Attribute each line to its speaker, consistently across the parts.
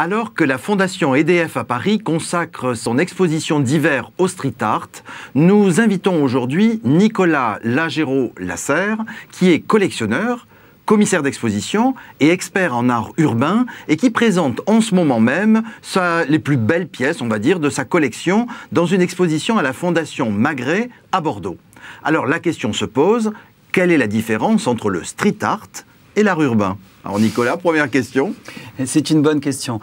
Speaker 1: alors que la Fondation EDF à Paris consacre son exposition d'hiver au street art, nous invitons aujourd'hui Nicolas Lagéro-Lasserre, qui est collectionneur, commissaire d'exposition et expert en art urbain, et qui présente en ce moment même les plus belles pièces, on va dire, de sa collection dans une exposition à la Fondation Magret à Bordeaux. Alors la question se pose, quelle est la différence entre le street art et l'art urbain Alors Nicolas, première question. C'est une bonne question.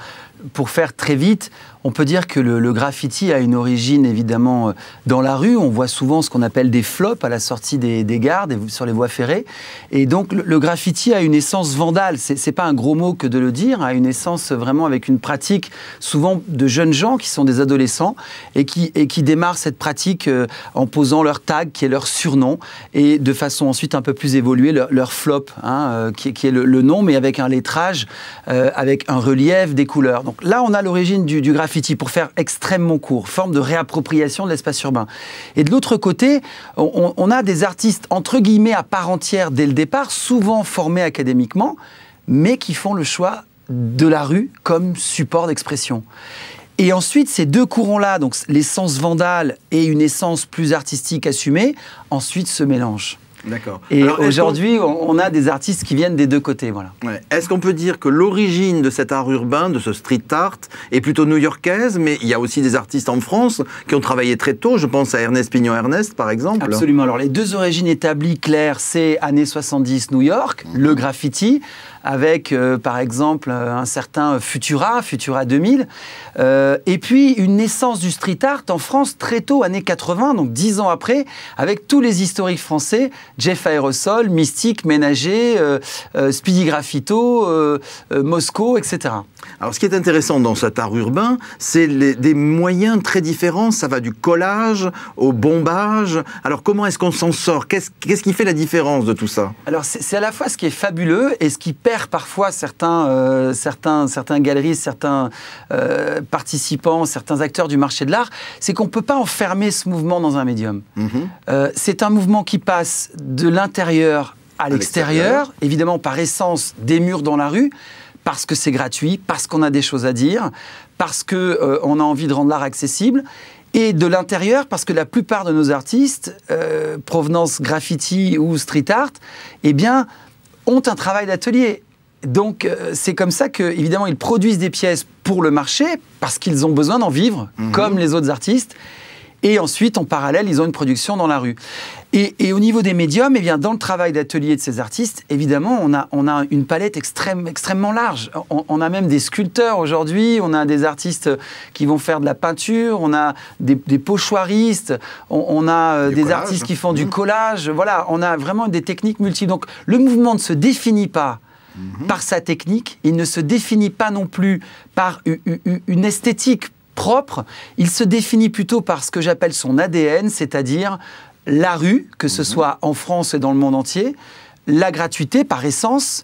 Speaker 1: Pour faire très vite,
Speaker 2: on peut dire que le, graffiti a une origine évidemment euh, dans la rue. On voit souvent ce qu'on appelle des flops à la sortie des, gardes gares, sur les voies ferrées. Et donc le, graffiti a une essence vandale. C'est, n'est pas un gros mot que de le dire, a une essence euh, vraiment avec une pratique souvent de jeunes gens qui sont des adolescents et qui, démarrent cette pratique euh, en posant leur tag qui est leur surnom et de façon ensuite un peu plus évoluée leur, flop hein, qui, est le, nom mais avec un lettrage, avec un relief, des couleurs. Donc là on a l'origine du graffiti pour faire extrêmement court, forme de réappropriation de l'espace urbain. Et de l'autre côté, on, on a des artistes, entre guillemets, à part entière dès le départ, souvent formés académiquement, mais qui font le choix de la rue comme support d'expression. Et ensuite, ces deux courants-là, donc l'essence vandale et une essence plus artistique assumée, ensuite se mélangent. D'accord. Et aujourd'hui,
Speaker 1: on... a des artistes qui viennent des deux côtés. Voilà. Est-ce qu'on peut dire que l'origine de cet art urbain, de ce street art, est plutôt new-yorkaise, mais il y a aussi des artistes en France qui ont travaillé très tôt. Je pense à Ernest Pignon-Ernest, par exemple. Absolument.
Speaker 2: Alors, les deux origines établies claires, c'est années 70 New York, mhm. le graffiti, avec euh, par exemple euh, un certain Futura, Futura 2000, euh, et puis une naissance du street art en France très tôt, années 80, donc dix ans après, avec tous les historiques français, Jeff Aerosol, Mystique, Ménager, Speedy
Speaker 1: Graffito, Moscow, etc. Alors ce qui est intéressant dans cet art urbain, c'est des moyens très différents, ça va du collage au bombage. Alors comment est-ce qu'on s'en sort Qu'est-ce qui fait la différence de tout ça
Speaker 2: Alors c'est à la fois ce qui est fabuleux et ce qui perd parfois certains, euh, certains, certains galeries, certains euh, participants, certains acteurs du marché de l'art, c'est qu'on ne peut pas enfermer ce mouvement dans un médium. Mhm. Euh, c'est un mouvement qui passe de l'intérieur à, l'extérieur, évidemment par essence des murs dans la rue, parce que c'est gratuit, parce qu'on a des choses à dire, parce qu'on a envie de rendre l'art accessible. Et de l'intérieur, parce que la plupart de nos artistes, provenance graffiti ou street art, eh bien, ont un travail d'atelier donc euh, c'est comme ça que évidemment ils produisent des pièces pour le marché parce qu'ils ont besoin d'en vivre mhm. comme les autres artistes. Et ensuite, en parallèle, ils ont une production dans la rue. Et, au niveau des médiums, et eh bien, dans le travail d'atelier de ces artistes, évidemment, on a, on a une palette extrêmement large. On, a même des sculpteurs aujourd'hui, on a des artistes qui vont faire de la peinture, on a des, pochoiristes, on, a euh, des, artistes qui hein. font du mhm. collage. Voilà, on a vraiment des techniques multiples. Donc, le mouvement ne se définit pas Mhm. par sa technique, il ne se définit pas non plus par une esthétique propre, il se définit plutôt par ce que j'appelle son ADN, c'est-à-dire la rue, que ce mhm. soit en France et dans le monde entier, la gratuité par essence,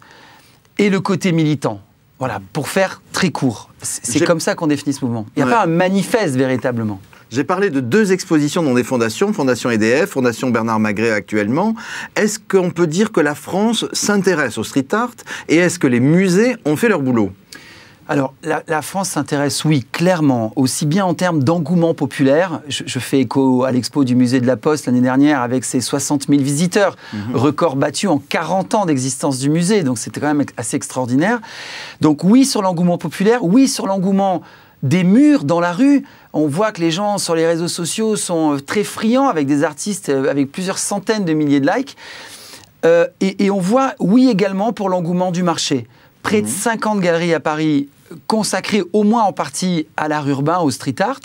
Speaker 2: et le côté militant. Voilà, pour faire très court. C'est comme ça qu'on définit ce mouvement. Il n'y a pas un
Speaker 1: manifeste véritablement. J'ai parlé de deux expositions dans des fondations, Fondation EDF, Fondation Bernard Magret actuellement. Est-ce qu'on peut dire que la France s'intéresse au street art et est-ce que les musées ont fait leur boulot alors, la, France s'intéresse, oui, clairement,
Speaker 2: aussi bien en termes d'engouement populaire. Je, fais écho à l'expo du musée de la Poste l'année dernière avec ses 60 000 visiteurs, mhm. record battu en 40 ans d'existence du musée, donc c'était quand même assez extraordinaire. Donc oui sur l'engouement populaire, oui sur l'engouement des murs dans la rue. On voit que les gens sur les réseaux sociaux sont euh, très friands avec des artistes euh, avec plusieurs centaines de milliers de likes. Euh, et, on voit, oui, également pour l'engouement du marché. Près de 50 mmh. galeries à Paris consacré au moins en partie à l'art urbain, au street art,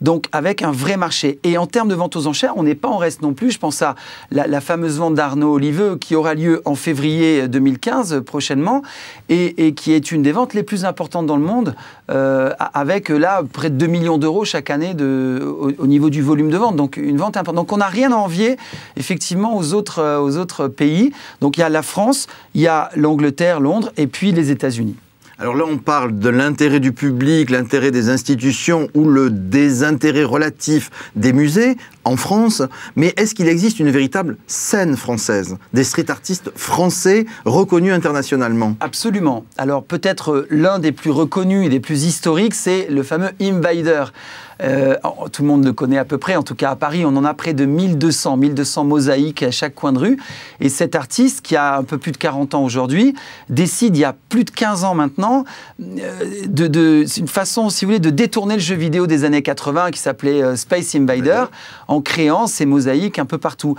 Speaker 2: donc avec un vrai marché. Et en termes de vente aux enchères, on n'est pas en reste non plus. Je pense à la, fameuse vente d'Arnaud Oliveux qui aura lieu en février 2015 prochainement et, qui est une des ventes les plus importantes dans le monde, euh, avec euh, là près de 2 millions d'euros chaque année au, niveau du volume de vente. Donc une vente importante. Donc on n'a rien à envier effectivement aux autres, euh, aux autres pays. Donc il y a la France, il y a l'Angleterre,
Speaker 1: Londres et puis les États-Unis. Alors là, on parle de l'intérêt du public, l'intérêt des institutions ou le désintérêt relatif des musées en France, mais est-ce qu'il existe une véritable scène française, des street artistes français reconnus internationalement Absolument. Alors peut-être euh, l'un des plus reconnus et des plus historiques, c'est le fameux
Speaker 2: Invader. Euh, tout le monde le connaît à peu près, en tout cas à Paris, on en a près de 1200, 1200 mosaïques à chaque coin de rue. Et cet artiste, qui a un peu plus de 40 ans aujourd'hui, décide, il y a plus de 15 ans maintenant, euh, de, une façon, si vous voulez, de détourner le jeu vidéo des années 80 qui s'appelait euh, Space Invader, en créant ces mosaïques un peu partout.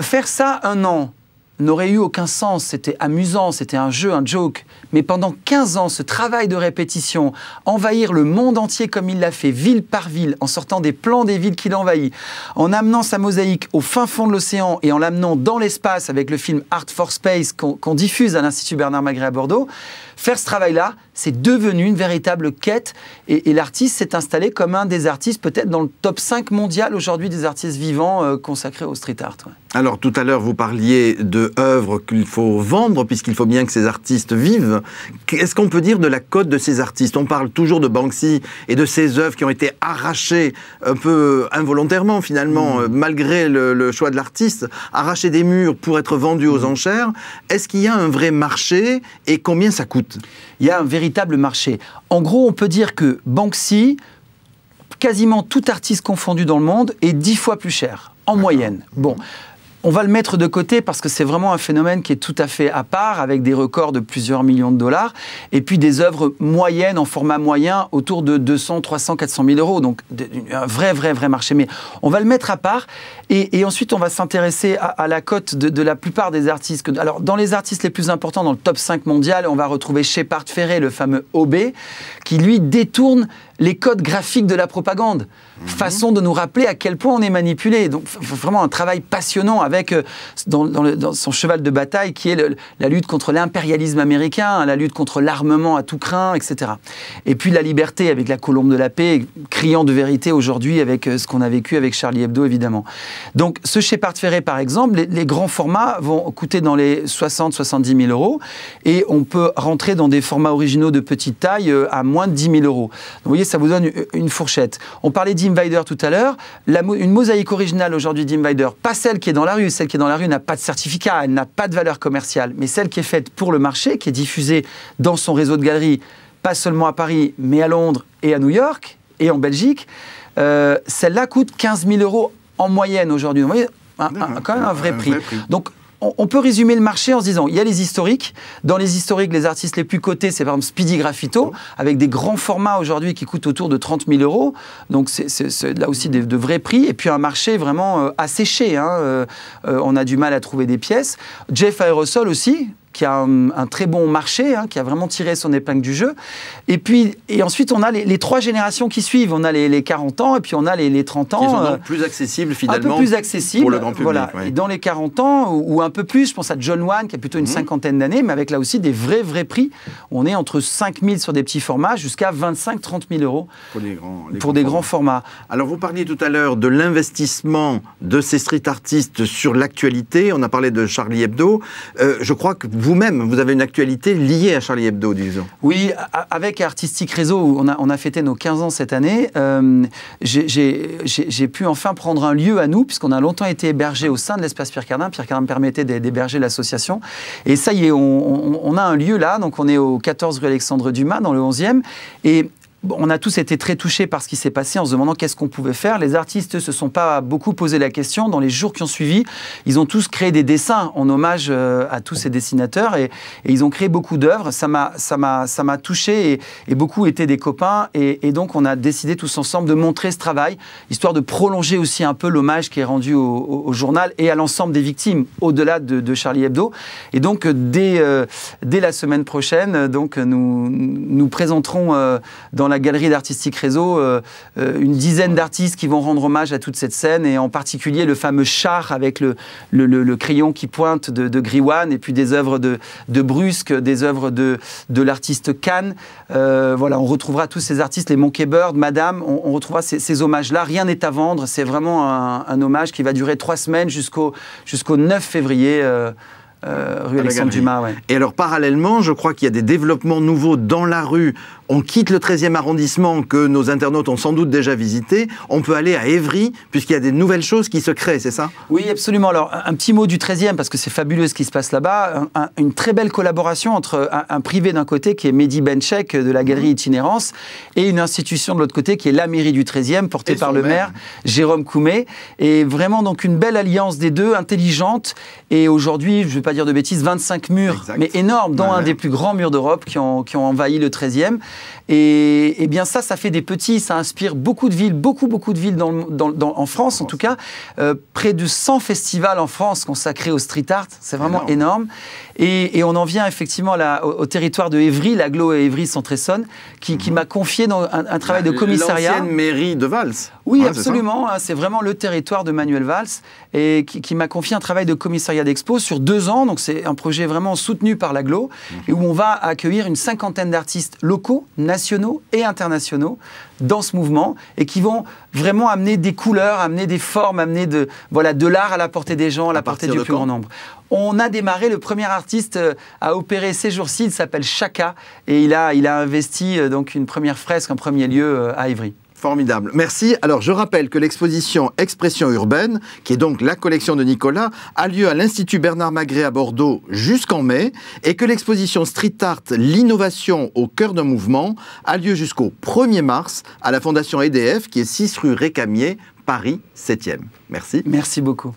Speaker 2: Faire ça un an, n'aurait eu aucun sens. C'était amusant, c'était un jeu, un joke mais pendant 15 ans, ce travail de répétition, envahir le monde entier comme il l'a fait, ville par ville, en sortant des plans des villes qu'il envahit, en amenant sa mosaïque au fin fond de l'océan et en l'amenant dans l'espace avec le film Art for Space qu'on diffuse à l'Institut Bernard Magret à Bordeaux, faire ce travail-là, c'est devenu une véritable quête et, l'artiste s'est installé comme un des artistes peut-être dans le top 5 mondial aujourd'hui des artistes vivants euh, consacrés au street art.
Speaker 1: Alors tout à l'heure, vous parliez de œuvres qu'il faut vendre puisqu'il faut bien que ces artistes vivent. Qu'est-ce qu'on peut dire de la cote de ces artistes On parle toujours de Banksy et de ses œuvres qui ont été arrachées un peu euh, involontairement finalement, mm. euh, malgré le, choix de l'artiste, arrachées des murs pour être vendues aux mm. enchères. Est-ce qu'il y a un vrai marché et combien ça coûte Il y a un véritable marché. En gros, on peut dire que Banksy,
Speaker 2: quasiment tout artiste confondu dans le monde, est dix fois plus cher en moyenne. Bon, on va le mettre de côté parce que c'est vraiment un phénomène qui est tout à fait à part, avec des records de plusieurs millions de dollars, et puis des œuvres moyennes, en format moyen, autour de 200, 300, 400 000 euros. Donc un vrai, vrai, vrai marché. Mais on va le mettre à part, et, ensuite on va s'intéresser à, la cote de, la plupart des artistes. Alors dans les artistes les plus importants, dans le top 5 mondial, on va retrouver Shepard Ferré, le fameux OB, qui lui détourne les codes graphiques de la propagande. Mhm. Façon de nous rappeler à quel point on est manipulé. Donc vraiment un travail passionnant avec euh, dans, son cheval de bataille qui est la lutte contre l'impérialisme américain, hein, la lutte contre l'armement à tout craint, etc. Et puis la liberté avec la colombe de la paix, criant de vérité aujourd'hui avec euh, ce qu'on a vécu avec Charlie Hebdo, évidemment. Donc ce Shepard Ferré, par exemple, les, grands formats vont coûter dans les 60-70 000 euros et on peut rentrer dans des formats originaux de petite taille euh, à moins de 10 000 euros. vous voyez, ça vous donne une fourchette. On parlait d'Invader tout à l'heure. Une mosaïque originale aujourd'hui d'Invader, pas celle qui est dans la celle qui est dans la rue n'a pas de certificat, elle n'a pas de valeur commerciale. Mais celle qui est faite pour le marché, qui est diffusée dans son réseau de galeries, pas seulement à Paris, mais à Londres et à New York et en Belgique, euh, celle-là coûte 15 000 euros en moyenne aujourd'hui. Vous voyez, quand même un vrai, prix. prix. Donc on peut résumer le marché en se disant, il y a les historiques. Dans les historiques, les artistes les plus cotés, c'est par exemple Speedy Graffito, avec des grands formats aujourd'hui qui coûtent autour de 30 000 euros. Donc c'est là aussi de, vrais prix. Et puis un marché vraiment euh, asséché. Hein. Euh, euh, on a du mal à trouver des pièces. Jeff Aerosol aussi, qui a un, très bon marché, hein, qui a vraiment tiré son épingle du jeu. Et puis, et ensuite, on a les, trois générations qui suivent. On a les, 40 ans et puis on a les, 30 ans. Qui sont euh, donc
Speaker 1: plus accessibles finalement. Un peu plus accessibles pour le grand public. Voilà. Et
Speaker 2: dans les 40 ans ou, un peu plus, je pense à John Wan qui a plutôt une mhm. cinquantaine d'années, mais avec là aussi des vrais vrais prix. On est entre 5 000 sur des petits formats jusqu'à 25 30 000 euros
Speaker 1: pour, grands, pour des grands formats. Alors vous parliez tout à l'heure de l'investissement de ces street artistes sur l'actualité. On a parlé de Charlie Hebdo. Euh, je crois que vous vous-même, vous avez une actualité liée à Charlie Hebdo, disons.
Speaker 2: Oui, avec Artistique Réseau, on a, on a fêté nos 15 ans cette année, euh, j'ai pu enfin prendre un lieu à nous, puisqu'on a longtemps été hébergé au sein de l'espace Pierre Cardin. Pierre Cardin me permettait d'héberger l'association. Et ça y est, on, on, a un lieu là, donc on est au 14 rue Alexandre Dumas, dans le 11e. Et on a tous été très touchés par ce qui s'est passé en se demandant qu'est-ce qu'on pouvait faire. Les artistes ne se sont pas beaucoup posé la question. Dans les jours qui ont suivi, ils ont tous créé des dessins en hommage euh, à tous ces dessinateurs et, ils ont créé beaucoup d'œuvres. Ça m'a touché et, beaucoup étaient des copains. Et, donc, on a décidé tous ensemble de montrer ce travail, histoire de prolonger aussi un peu l'hommage qui est rendu au, journal et à l'ensemble des victimes, au-delà de, Charlie Hebdo. Et donc, euh, dès, euh, dès la semaine prochaine, donc, nous, nous présenterons dans dans la galerie d'Artistique Réseau euh, euh, une dizaine d'artistes qui vont rendre hommage à toute cette scène, et en particulier le fameux char avec le, crayon qui pointe de, de Griwan, et puis des œuvres de, Brusque, des œuvres de, l'artiste Cannes. Euh, voilà, on retrouvera tous ces artistes, les Monkey Bird, Madame, on, retrouvera ces, hommages-là. Rien n'est à vendre, c'est vraiment un, hommage qui va durer trois semaines jusqu'au
Speaker 1: 9 février. rue Alexandre Dumas. Et alors parallèlement, je crois qu'il y a des développements nouveaux dans la rue on quitte le 13e arrondissement que nos internautes ont sans doute déjà visité, on peut aller à Évry, puisqu'il y a des nouvelles choses qui se créent, c'est ça Oui, absolument. Alors, un,
Speaker 2: petit mot du 13e, parce que c'est fabuleux
Speaker 1: ce qui se passe là-bas. une très belle collaboration entre
Speaker 2: un, privé d'un côté, qui est Mehdi Benchek de la galerie mhm. Itinérance, et une institution de l'autre côté, qui est la mairie du 13e, portée par le maire, Jérôme Coumet. Et vraiment, donc, une belle alliance des deux, intelligente. Et aujourd'hui, je ne vais pas dire de bêtises, 25 murs, mais énormes, dans un des plus grands murs d'Europe qui ont, qui ont envahi le 13e. Et, eh bien ça, ça fait des petits, ça inspire beaucoup de villes, beaucoup, beaucoup de villes en France en tout cas. Euh, près de 100 festivals en France consacrés au street art, c'est vraiment énorme. Et, on en vient effectivement au, territoire de Évry, l'aglo et évry saint qui, qui mhm. m'a confié dans un, travail de commissariat. L'ancienne mairie de Valls. Oui, ah absolument. Hein. C'est vraiment le territoire de Manuel Valls et qui, m'a confié un travail de commissariat d'expo sur deux ans. Donc c'est un projet vraiment soutenu par l'aglo mhm. et où on va accueillir une cinquantaine d'artistes locaux nationaux et internationaux dans ce mouvement et qui vont vraiment amener des couleurs, amener des formes, amener de voilà de l'art à la portée des gens, à la portée du plus grand nombre. On a démarré, le premier artiste euh, à opérer ces jours-ci, il s'appelle
Speaker 1: Chaka et il a, il a investi euh, donc une première fresque en premier lieu euh, à Ivry. Formidable. Merci. Alors, je rappelle que l'exposition Expression urbaine, qui est donc la collection de Nicolas, a lieu à l'Institut Bernard Magret à Bordeaux jusqu'en mai et que l'exposition Street Art, l'innovation au cœur d'un mouvement, a lieu jusqu'au 1er mars à la Fondation EDF, qui est 6 rue Récamier, Paris 7e. Merci. Merci beaucoup.